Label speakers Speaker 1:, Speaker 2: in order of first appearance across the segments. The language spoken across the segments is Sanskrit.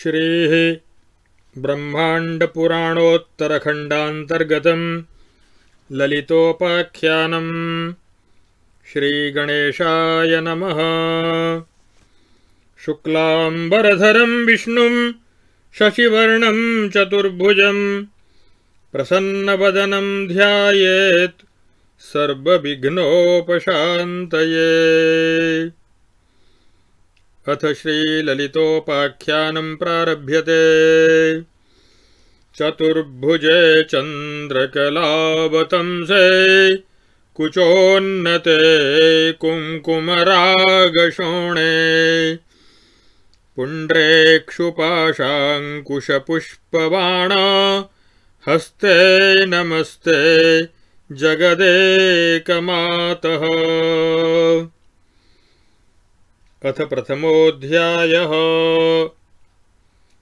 Speaker 1: श्रीः ब्रह्माण्डपुराणोत्तरखण्डान्तर्गतम् ललितोपाख्यानम् श्रीगणेशाय नमः शुक्लाम्बरधरम् विष्णुम् शशिवर्णम् चतुर्भुजम् प्रसन्नवदनम् ध्यायेत् सर्वविघ्नोपशान्तये अथ श्रीललितोपाख्यानम् प्रारभ्यते चतुर्भुजे चन्द्रकलावतंसे कुचोन्नते कुंकुमरागशोणे पुण्ड्रेक्षुपाशाङ्कुशपुष्पवाणा हस्ते नमस्ते जगदेकमातः अथ प्रथमोध्याय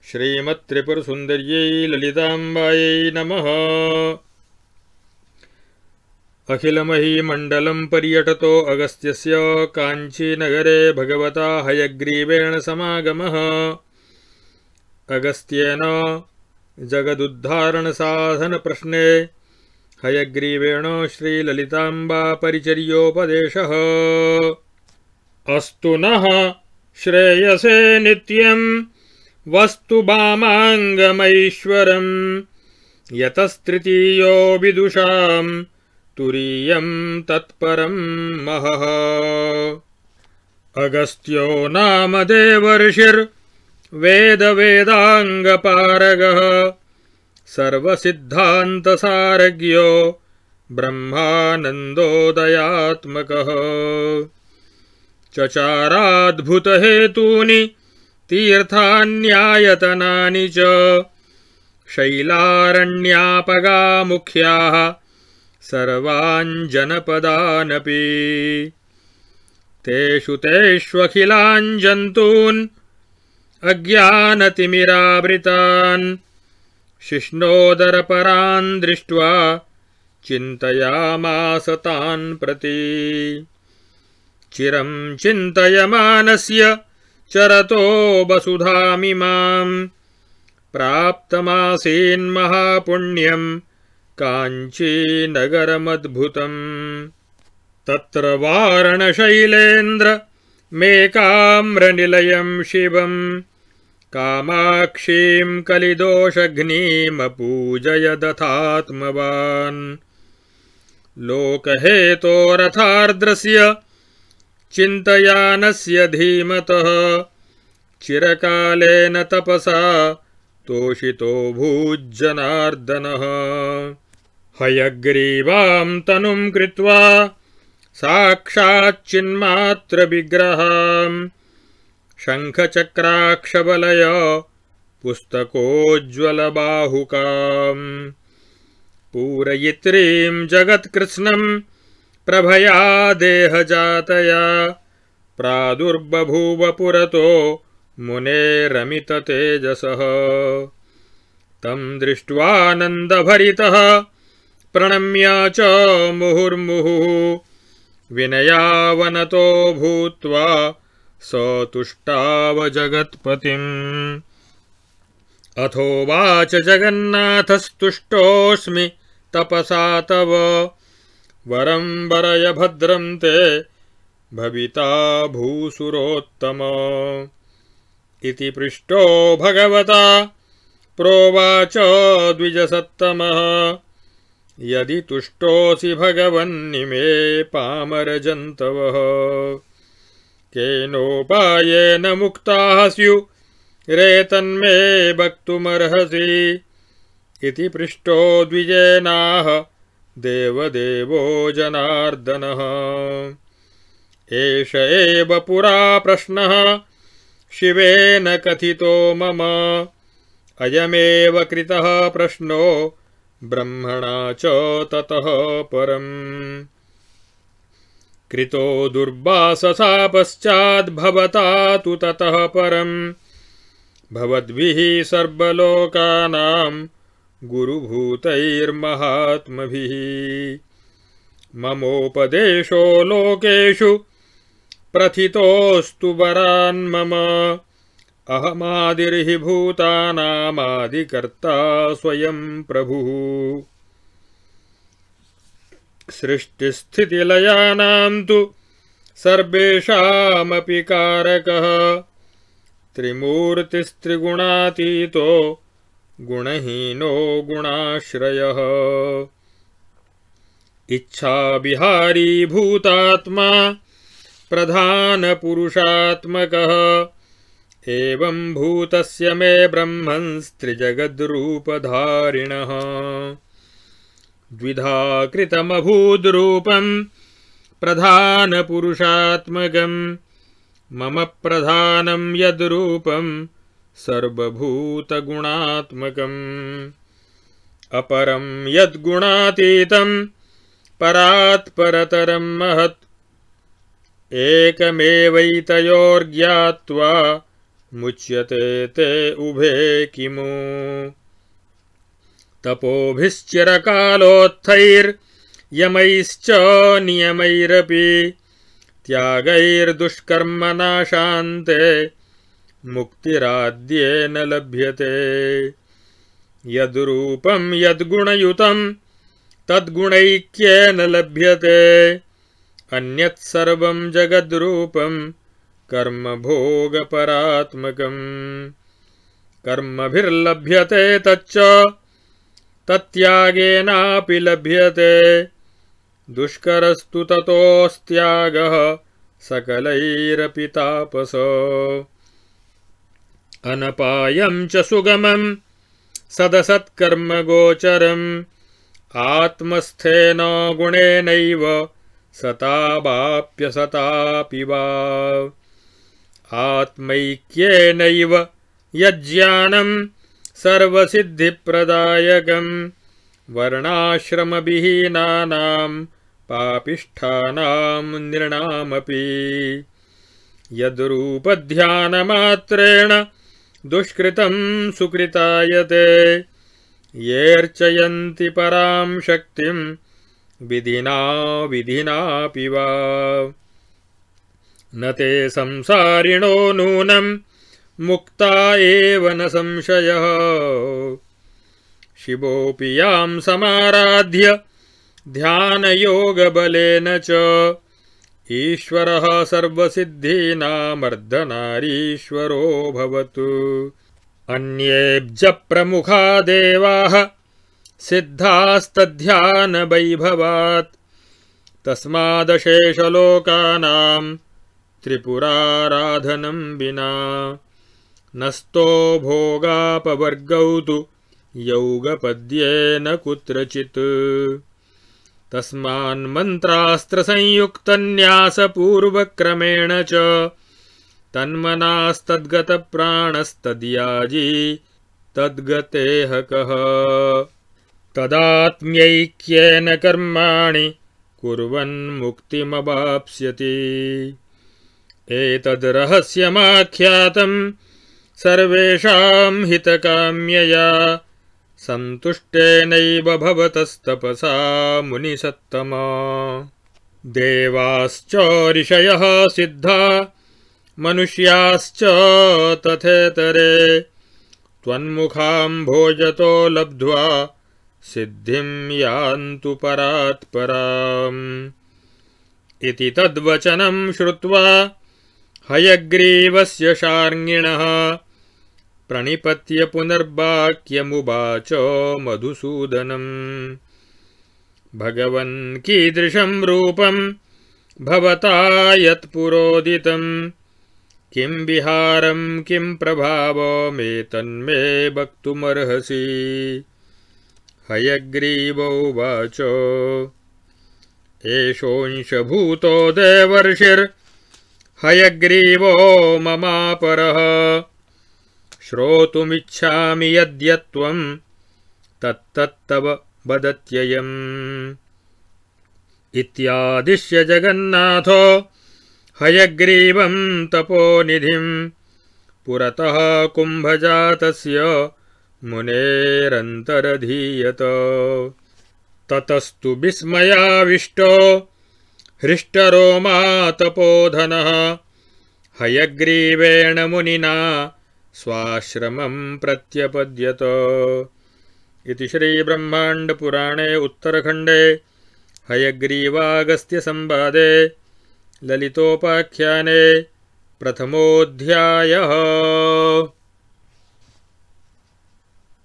Speaker 1: श्रीमत्त्रिपुरसुन्दर्यै ललिताम्बायै नमः अखिलमहीमण्डलं पर्यटतो अगस्त्यस्य कांचीनगरे भगवता हयग्रीवेण सगम अगस्त्यन जगदुद्धारण साधन प्रश्ने हयग्रीवेण श्रीललिताम्बापरिचर्योपदेशः अस्तु नः श्रेयसे नित्यम् वस्तु मामाङ्गमैश्वरम् यतस्तृतीयो विदुषाम् तुरीयम् तत्परं महः अगस्त्यो नाम देवर्षिर्वेदवेदाङ्गपारगः सर्वसिद्धान्तसारज्ञो ब्रह्मानन्दोदयात्मकः चचाराद्भुतहेतूनि तीर्थान्यायतनानि च शैलारण्यापगा मुख्याः सर्वाञ्जनपदानपि तेषु तेष्वखिलाञ्जन्तून् अज्ञानतिमिरावृतान् शिष्णोदरपरान् दृष्ट्वा चिन्तयामास तान् प्रति चिरम् चिन्तयमानस्य चरतो वसुधामिमाम् प्राप्तमासीन्महापुण्यम् काञ्चीनगरमद्भुतम् तत्र वारणशैलेन्द्र मे शिवम् कामाक्षीम् कलिदोषघ्नीमपूजय दथात्मवान् लोकहेतोरथार्द्रस्य चिन्तयानस्य धीमतः चिरकालेन तपसा तोषितो भूज्जनार्दनः हयग्रीवाम् तनुम् कृत्वा साक्षाच्चिन्मात्रविग्रहाम् शङ्खचक्राक्षबलय पुस्तकोज्ज्वलबाहुकाम् पूरयित्रीम् जगत्कृष्णम् प्रभया देहजातया प्रादुर्बभूव पुरतो मुनेरमिततेजसः तम् दृष्ट्वानन्दभरितः प्रणम्या च मुहुर्मुहुः विनयावनतो भूत्वा स तुष्टावजगत्पतिम् अथोवाच जगन्नाथस्तुष्टोऽस्मि तपसा तव वरं वरय भद्रं ते भविता भूसुरोत्तम इति पृष्टो भगवता प्रोवाच द्विजसत्तमः यदि तुष्टोऽसि भगवन्निमे पामरजन्तवः केनोपायेन मुक्ताः स्यु रे तन्मे वक्तुमर्हसि इति पृष्टो द्विजे देवदेवो जनार्दनः एष एव पुरा प्रश्न शिवेन कथितो मम अयमेव कृतः प्रश्नो ब्रह्मणा च ततः परम् कृतो दुर्वाससा तो तु ततः परम् भवद्भिः सर्वलोकानाम् गुरुभूतैर्महात्मभिः ममोपदेशो लोकेशु प्रथिस्तु वरान्म अहमादि भूतानादिकर्ता स्वयं प्रभु सृष्टिस्थितिलयानां तु गुणहीनो गुणाश्रय इच्छा बिहारी भूतात्मा प्रधान पुरुषात्मक एवं भूतस्य मे ब्रह्मंस्त्रिजगद्रूपधारिणः द्विधा कृतमभूद्रूपं प्रधानपुरुषात्मक मम प्रधानम यद्रूपम् सर्वभूतगुणात्मकम् अपरं यद्गुणातीतं परात्परतरं महत् एकमेवैतयोर्ज्ञात्वा मुच्यते ते उभे किमु तपोभिश्चिरकालोत्थैर्यमैश्च नियमैरपि त्यागैर्दुष्कर्मनाशान्ते नाशान्ते मुक्तिराद्येन लभ्यते यद्रूपम् यद्गुणयुतं तद्गुणैक्येन लभ्यते अन्यत्सर्वम् जगद्रूपम् कर्म भोगपरात्मकम् कर्मभिर्लभ्यते तच्च तत्त्यागेनापि लभ्यते दुष्करस्तु ततोऽस्त्यागः सकलैरपि तापस अनपायम् च सुगमम् सदसत्कर्मगोचरम् आत्मस्थेन गुणेनैव सतावाप्यसतापि वा आत्मैक्येनैव यज्ञानं सर्वसिद्धिप्रदायकम् वर्णाश्रमविहीनानां पापिष्ठानां नृणामपि यद्रूपध्यानमात्रेण दुष्कृत सुकृतायते ये अर्चय परां शक्ति विधिना विधिना वा न ते संसारिणो नूनं मुक्ता न संशय संशयः सराध्य ध्यान योग बलेन च ईश्वरः सर्वसिद्धीनामर्धनारीश्वरो भवतु अन्येब्जप्रमुखा देवाः सिद्धास्तध्यानवैभवात् तस्मादशेषलोकानाम् त्रिपुराराधनम् विना नस्तो भोगापवर्गौ तु यौगपद्येन कुत्रचित् तस्मान्मन्त्रास्त्रसंयुक्तन्यासपूर्वक्रमेण च तन्मनास्तद्गतप्राणस्तदियाजी तद्गतेः कः तदात्म्यैक्येन कर्माणि कुर्वन्मुक्तिमवाप्स्यति एतद्रहस्यमाख्यातम् सर्वेषाम् हितकाम्यया सन्तुष्टेनैव भवतस्तपसा मुनिसत्तमा। देवाश्च ऋषयः सिद्धा मनुष्याश्च तथेतरे त्वन्मुखाम् भोजतो लब्ध्वा सिद्धिं यान्तु परात्पराम् इति तद्वचनम् श्रुत्वा हयग्रीवस्य शार्ङ्गिणः प्रणिपत्य पुनर्वाक्यमुवाच मधुसूदनम् कीदृशम् रूपम् भवता यत्पुरोदितम् किम् विहारं किम् प्रभावमेतन्मे वक्तुमर्हसि हयग्रीवोवाच एषोऽंशभूतो देवर्षिर्हयग्रीवो ममापरः श्रोतुमिच्छामि यद्यत्वं तत्तत्तव वदत्ययम् इत्यादिश्य जगन्नाथो हयग्रीवं तपोनिधिं पुरतः कुम्भजातस्य मुनेरन्तरधीयत ततस्तु विस्मयाविष्टो हृष्टरोमा तपोधनः हयग्रीवेण मुनिना स्वाश्रम प्रत्यपद्यत इति उत्तरखंडे हयग्रीवागस्त्य हयग्रीवागस्त्यसंवादे ललितोपाख्याने प्रथमोऽध्यायः